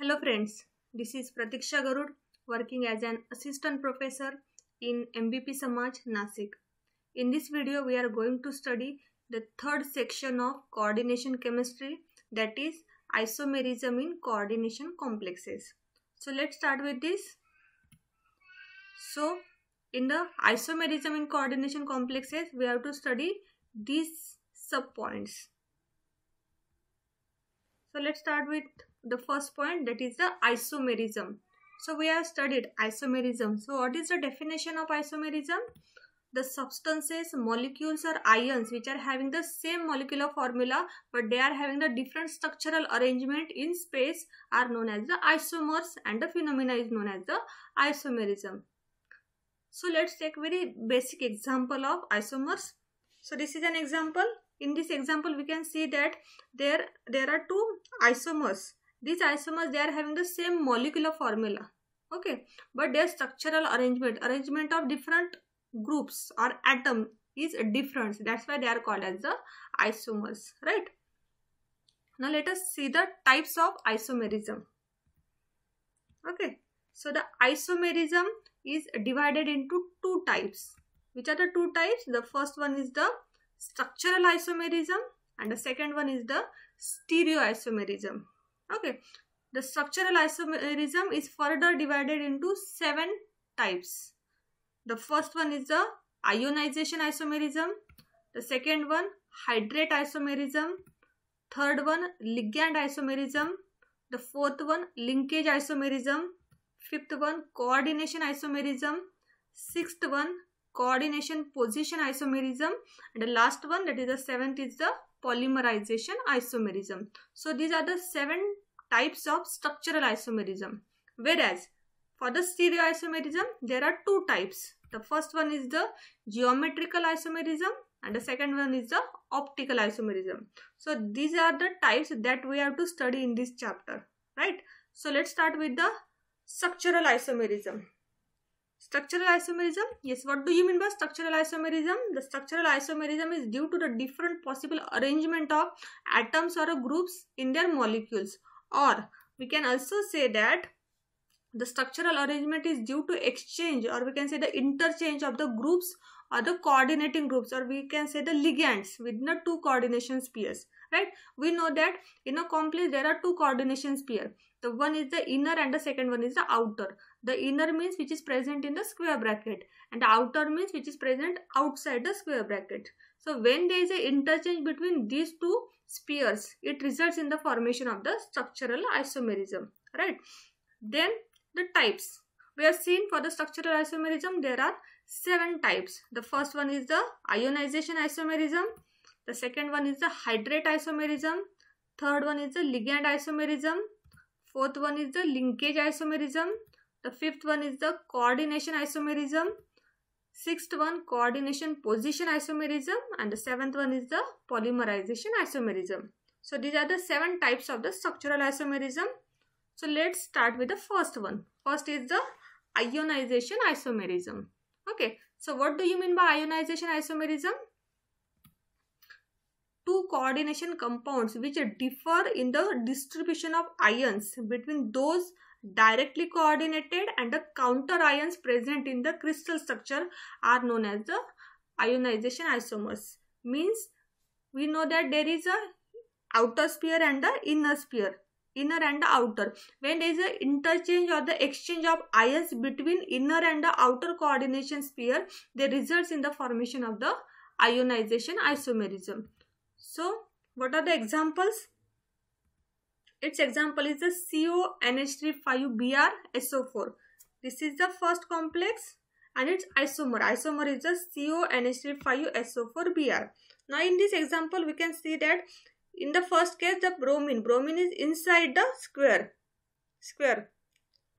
Hello friends, this is Pratiksha Garud working as an assistant professor in MBP Samaj Nasik. In this video we are going to study the third section of coordination chemistry that is isomerism in coordination complexes. So let's start with this. So in the isomerism in coordination complexes we have to study these subpoints. So let's start with the first point that is the isomerism so we have studied isomerism so what is the definition of isomerism the substances molecules or ions which are having the same molecular formula but they are having the different structural arrangement in space are known as the isomers and the phenomena is known as the isomerism so let's take very basic example of isomers so this is an example in this example we can see that there there are two isomers these isomers they are having the same molecular formula okay but their structural arrangement arrangement of different groups or atom is different that's why they are called as the isomers right now let us see the types of isomerism okay so the isomerism is divided into two types which are the two types the first one is the structural isomerism and the second one is the stereoisomerism okay the structural isomerism is further divided into seven types the first one is the ionization isomerism the second one hydrate isomerism third one ligand isomerism the fourth one linkage isomerism fifth one coordination isomerism sixth one coordination position isomerism and the last one that is the seventh is the polymerization isomerism. So these are the seven types of structural isomerism. Whereas for the stereoisomerism, there are two types. The first one is the geometrical isomerism and the second one is the optical isomerism. So these are the types that we have to study in this chapter, right? So let's start with the structural isomerism. Structural isomerism? Yes, what do you mean by structural isomerism? The structural isomerism is due to the different possible arrangement of atoms or groups in their molecules. Or we can also say that the structural arrangement is due to exchange or we can say the interchange of the groups or the coordinating groups or we can say the ligands within the two coordination spheres right we know that in a complex there are two coordination sphere the one is the inner and the second one is the outer the inner means which is present in the square bracket and the outer means which is present outside the square bracket so when there is a interchange between these two spheres it results in the formation of the structural isomerism right then the types we have seen for the structural isomerism there are seven types the first one is the ionization isomerism the second one is the hydrate isomerism. Third one is the ligand isomerism. Fourth one is the linkage isomerism. The fifth one is the coordination isomerism. Sixth one coordination position isomerism and the seventh one is the polymerization isomerism. So these are the seven types of the structural isomerism. So let's start with the first one. First is the ionization isomerism. Okay. So what do you mean by ionization isomerism? two coordination compounds which differ in the distribution of ions between those directly coordinated and the counter ions present in the crystal structure are known as the ionization isomers. Means we know that there is a outer sphere and the inner sphere inner and the outer when there is an interchange or the exchange of ions between inner and the outer coordination sphere they results in the formation of the ionization isomerism so, what are the examples? Its example is the conh 3 5 so 4 This is the first complex and its isomer. Isomer is the CONH3-5SO4Br. Now, in this example, we can see that in the first case, the bromine. Bromine is inside the square. Square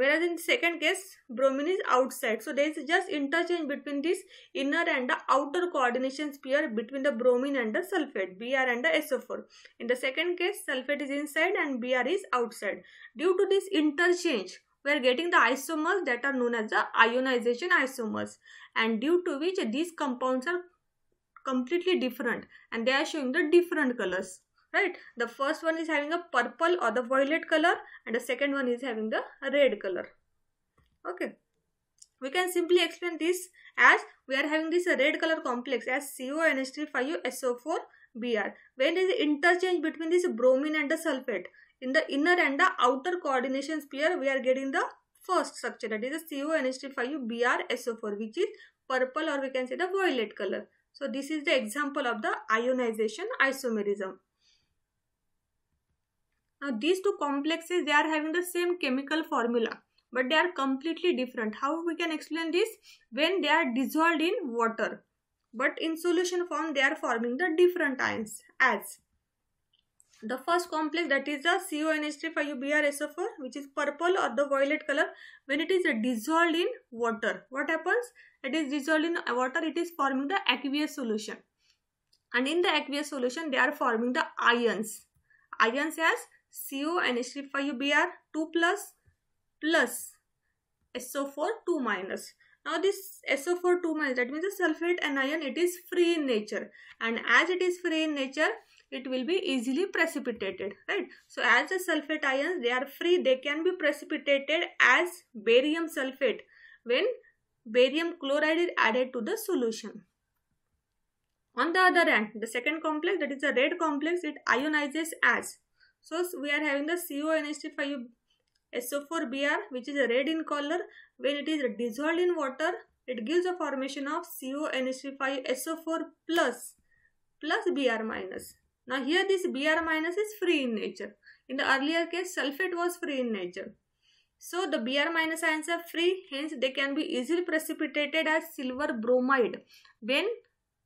whereas in second case bromine is outside so there is just interchange between this inner and the outer coordination sphere between the bromine and the sulfate br and the so4 in the second case sulfate is inside and br is outside due to this interchange we are getting the isomers that are known as the ionization isomers and due to which these compounds are completely different and they are showing the different colors right the first one is having a purple or the violet color and the second one is having the red color okay we can simply explain this as we are having this red color complex as CONH3-5SO4-Br when there is interchange between this bromine and the sulfate in the inner and the outer coordination sphere we are getting the first structure that is the CONH3-5BrSO4 which is purple or we can say the violet color so this is the example of the ionization isomerism now these two complexes, they are having the same chemical formula but they are completely different. How we can explain this? When they are dissolved in water but in solution form they are forming the different ions as the first complex that is the CONH3-5UBrSO4 which is purple or the violet color when it is dissolved in water what happens it is dissolved in water it is forming the aqueous solution and in the aqueous solution they are forming the ions ions as CO and H3PBr 2 plus plus SO4 2 minus. Now this SO4 2 minus that means the sulfate anion it is free in nature and as it is free in nature it will be easily precipitated right. So as the sulfate ions they are free they can be precipitated as barium sulfate when barium chloride is added to the solution. On the other hand, the second complex that is the red complex, it ionizes as so we are having the CONH5 SO4Br which is a red in color. When it is dissolved in water, it gives a formation of CONH5 SO4 plus plus Br minus. Now here this Br minus is free in nature. In the earlier case, sulfate was free in nature. So the Br minus ions are free, hence they can be easily precipitated as silver bromide when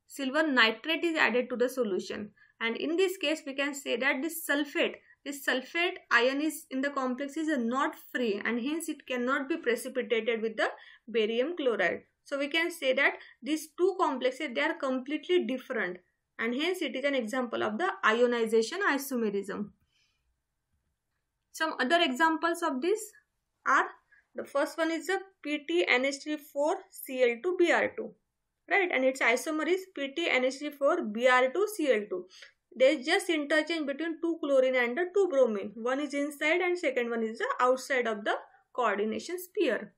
silver nitrate is added to the solution. And in this case, we can say that this sulfate this sulfate ion is in the complex is not free and hence it cannot be precipitated with the barium chloride. So we can say that these two complexes they are completely different and hence it is an example of the ionization isomerism. Some other examples of this are the first one is the PTNH34Cl2Br2 right and its isomer is PTNH34Br2Cl2 there is just interchange between two chlorine and the two bromine one is inside and second one is the outside of the coordination sphere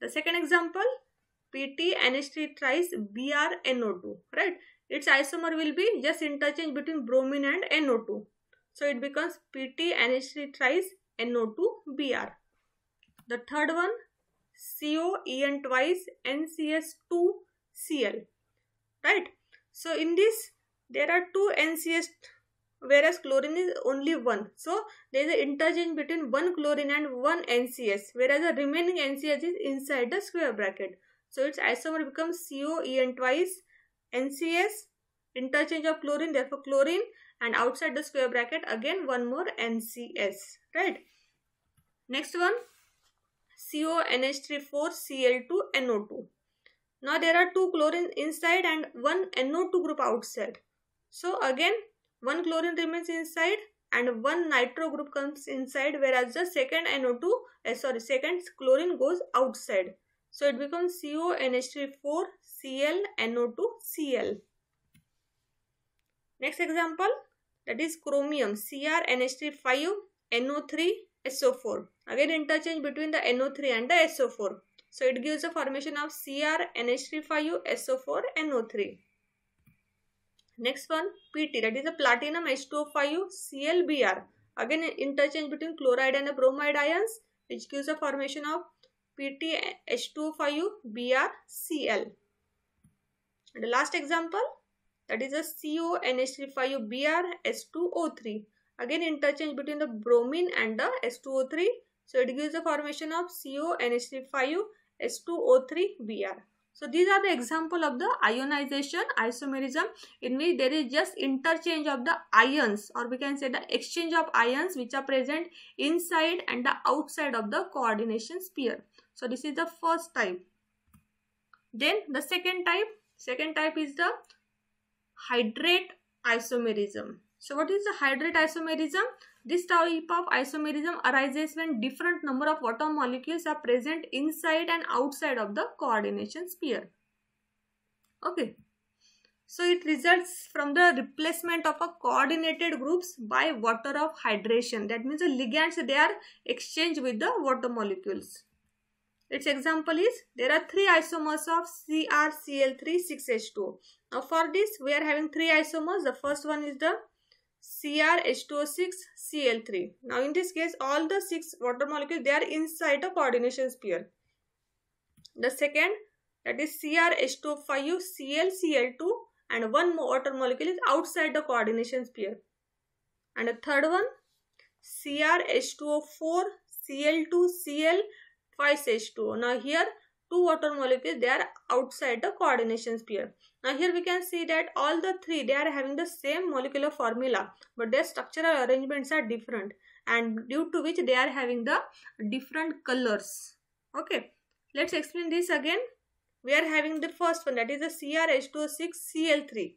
the second example pt nh3 thrice brno2 right its isomer will be just interchange between bromine and no2 so it becomes pt nh3 tries no2 br the third one CO En twice NCS2 Cl right so in this there are two NCS, whereas chlorine is only one. So there is an interchange between one chlorine and one NCS whereas the remaining NCS is inside the square bracket. So its isomer becomes COEN twice NCS interchange of chlorine therefore chlorine and outside the square bracket again one more NCS right. Next one conh four cl 2 no 2 Now there are two chlorine inside and one NO2 group outside. So again, one chlorine remains inside and one nitro group comes inside whereas the second NO2, uh, eh, sorry, second chlorine goes outside. So it becomes CONH34 Cl NO2 Cl. Next example that is chromium CrNH35 NO3 SO4. Again interchange between the NO3 and the SO4. So it gives a formation of CrNH35 SO4 NO3. Next one PT that is a platinum H2O5 ClBr. Again interchange between chloride and bromide ions which gives a formation of PT H2O5 Br Cl. And the last example that is a CONH3 Br S2O3. Again interchange between the bromine and the S2O3. So it gives a formation of CONH3 S2O3 Br. So these are the example of the ionization isomerism in which there is just interchange of the ions or we can say the exchange of ions which are present inside and the outside of the coordination sphere. So this is the first type. Then the second type, second type is the hydrate isomerism. So what is the hydrate isomerism? This type of isomerism arises when different number of water molecules are present inside and outside of the coordination sphere. Okay. So it results from the replacement of a coordinated groups by water of hydration. That means the ligands they are exchanged with the water molecules. Its example is there are three isomers of CrCl3 h two. Now for this we are having three isomers. The first one is the CrH2O6Cl3. Now in this case all the six water molecules they are inside a coordination sphere. The second that is CrH2O5ClCl2 and one water molecule is outside the coordination sphere. And the third one CrH2O4Cl2Cl5H2O. Now here two water molecules they are outside the coordination sphere. Now here we can see that all the three they are having the same molecular formula but their structural arrangements are different and due to which they are having the different colors. Okay, let's explain this again. We are having the first one that is the CrH2O6Cl3.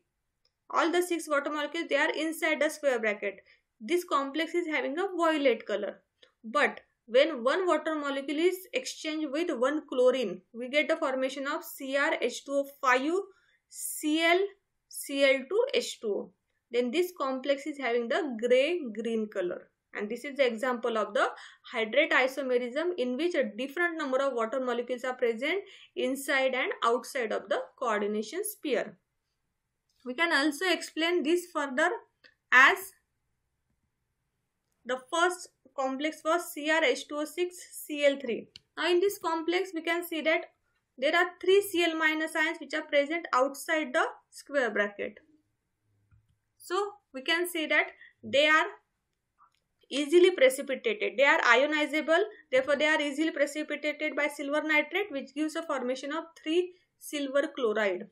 All the six water molecules they are inside the square bracket. This complex is having a violet color but when one water molecule is exchanged with one chlorine, we get the formation of CrH2O5, Cl, Cl2H2O. Then this complex is having the gray-green color. And this is the example of the hydrate isomerism in which a different number of water molecules are present inside and outside of the coordination sphere. We can also explain this further as the first complex was CrH2O6Cl3. Now in this complex we can see that there are three Cl minus ions which are present outside the square bracket. So we can say that they are easily precipitated. They are ionizable therefore they are easily precipitated by silver nitrate which gives a formation of 3 silver chloride.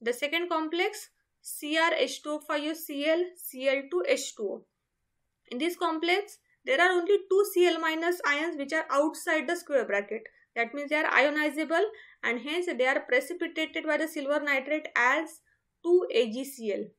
The second complex crh 20 5 Cl2H2O. In this complex there are only two Cl- ions which are outside the square bracket. That means they are ionizable and hence they are precipitated by the silver nitrate as 2AgCl.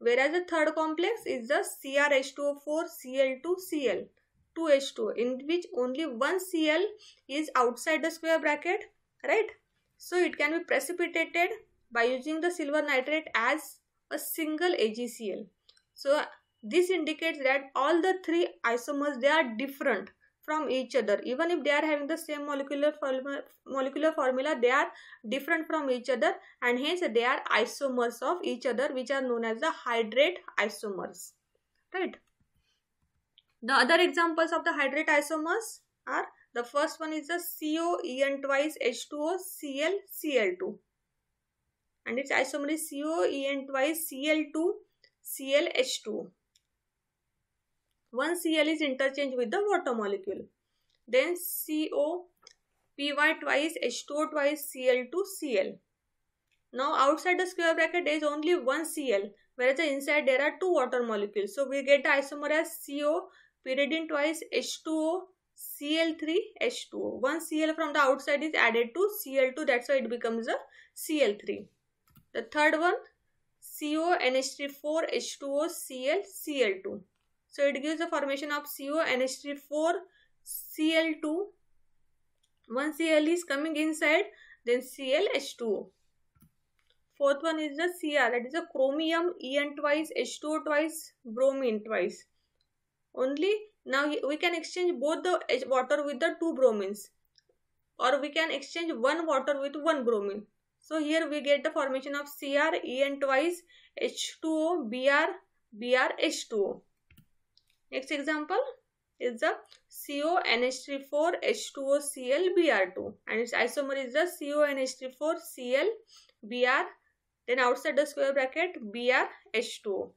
Whereas the third complex is the CrH2O4Cl2Cl. 2H2 in which only one Cl is outside the square bracket right so it can be precipitated by using the silver nitrate as a single AgCl so this indicates that all the three isomers, they are different from each other. Even if they are having the same molecular, formula, molecular formula, they are different from each other and hence they are isomers of each other which are known as the hydrate isomers. Right. The other examples of the hydrate isomers are the first one is the COEn twice, H2O, Cl, Cl2. And its isomer is COEn twice, Cl2, Cl, H2O. One Cl is interchanged with the water molecule. Then CO, Py twice, H2O twice, Cl to Cl. Now outside the square bracket there is only one Cl whereas inside there are two water molecules. So we get the isomer as CO, pyridine twice, H2O, Cl3, H2O. One Cl from the outside is added to Cl2 that's why it becomes a Cl3. The third one CO, NH3, 4, H2O, Cl, Cl2. So it gives the formation of CONH4 Cl2. One Cl is coming inside, then ClH2O. Fourth one is the Cr, that is the chromium, En twice, H2O twice, bromine twice. Only now we can exchange both the water with the two bromines or we can exchange one water with one bromine. So here we get the formation of Cr, En twice, H2O, Br, Br, H2O. Next example is the CONH34H2OClBr2 and its isomer is the CONH34ClBr then outside the square bracket BrH2O.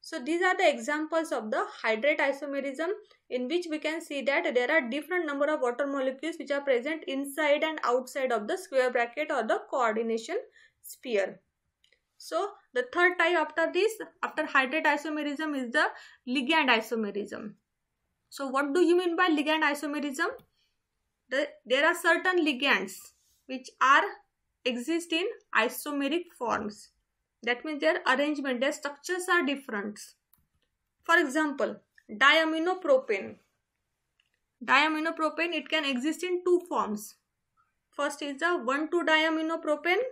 So these are the examples of the hydrate isomerism in which we can see that there are different number of water molecules which are present inside and outside of the square bracket or the coordination sphere. So the third type after this, after hydrate isomerism is the ligand isomerism. So what do you mean by ligand isomerism? The, there are certain ligands which are exist in isomeric forms. That means their arrangement, their structures are different. For example, diaminopropane. Diaminopropane, it can exist in two forms. First is the 1,2 diaminopropane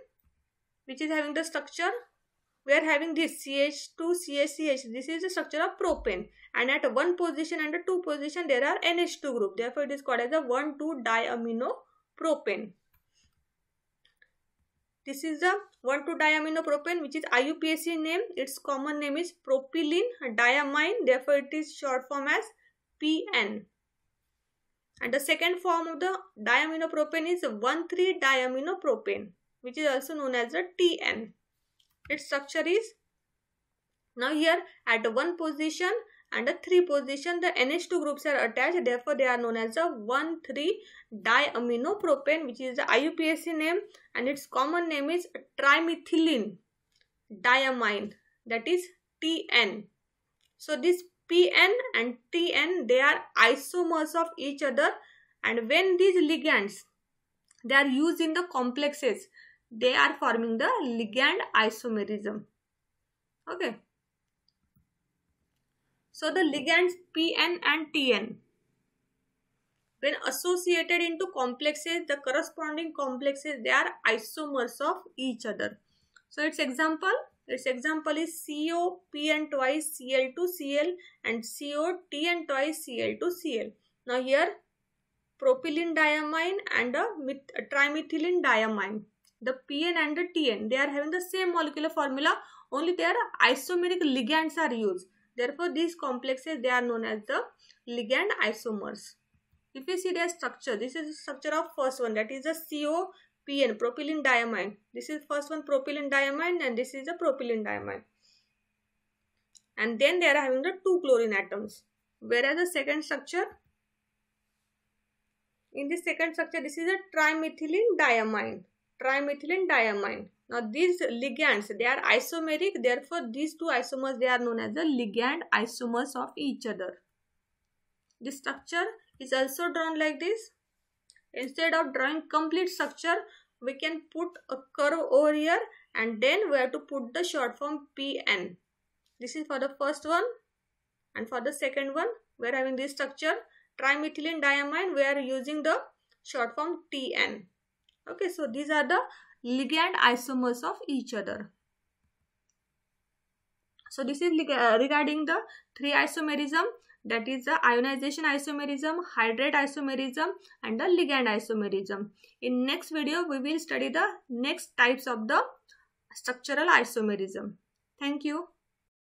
which is having the structure we are having this CH2CHCH. This is the structure of propane. And at one position and two position, there are NH2 group. Therefore, it is called as a one diamino diaminopropane This is the diamino diaminopropane which is IUPAC name. Its common name is propylene diamine. Therefore, it is short form as PN. And the second form of the diaminopropane is 1,3-diaminopropane which is also known as a TN. Its structure is now here at one position and a three position the NH2 groups are attached therefore they are known as a 1,3 diaminopropane which is the IUPAC name and its common name is trimethylene diamine that is TN. So this PN and TN they are isomers of each other and when these ligands they are used in the complexes they are forming the ligand isomerism okay so the ligands pn and tn when associated into complexes the corresponding complexes they are isomers of each other so its example its example is CO, PN twice Cl to Cl and CO, TN twice Cl to Cl. Now here propylene diamine and a, a trimethylene diamine the PN and the TN, they are having the same molecular formula, only their isomeric ligands are used. Therefore, these complexes, they are known as the ligand isomers. If you see their structure, this is the structure of first one, that is the COPN, propylene diamine. This is first one propylene diamine and this is the propylene diamine. And then they are having the two chlorine atoms. Whereas the second structure, in the second structure, this is a trimethylene diamine trimethylene diamine. Now these ligands, they are isomeric. Therefore, these two isomers, they are known as the ligand isomers of each other. The structure is also drawn like this. Instead of drawing complete structure, we can put a curve over here and then we have to put the short form PN. This is for the first one and for the second one, we are having this structure trimethylene diamine, we are using the short form TN okay so these are the ligand isomers of each other so this is uh, regarding the three isomerism that is the ionization isomerism, hydrate isomerism and the ligand isomerism. In next video, we will study the next types of the structural isomerism. Thank you.